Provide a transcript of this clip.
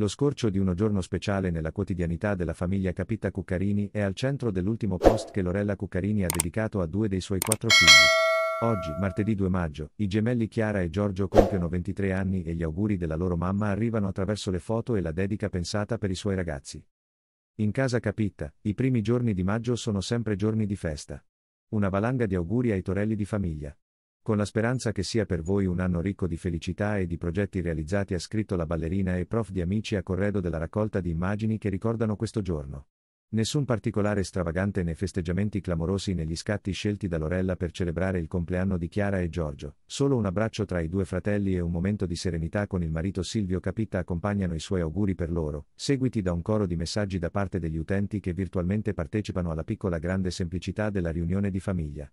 Lo scorcio di uno giorno speciale nella quotidianità della famiglia Capitta Cuccarini è al centro dell'ultimo post che Lorella Cuccarini ha dedicato a due dei suoi quattro figli. Oggi, martedì 2 maggio, i gemelli Chiara e Giorgio compiono 23 anni e gli auguri della loro mamma arrivano attraverso le foto e la dedica pensata per i suoi ragazzi. In casa Capitta, i primi giorni di maggio sono sempre giorni di festa. Una valanga di auguri ai torelli di famiglia. Con la speranza che sia per voi un anno ricco di felicità e di progetti realizzati ha scritto la ballerina e prof di amici a corredo della raccolta di immagini che ricordano questo giorno. Nessun particolare stravagante né festeggiamenti clamorosi negli scatti scelti da Lorella per celebrare il compleanno di Chiara e Giorgio, solo un abbraccio tra i due fratelli e un momento di serenità con il marito Silvio Capitta accompagnano i suoi auguri per loro, seguiti da un coro di messaggi da parte degli utenti che virtualmente partecipano alla piccola grande semplicità della riunione di famiglia.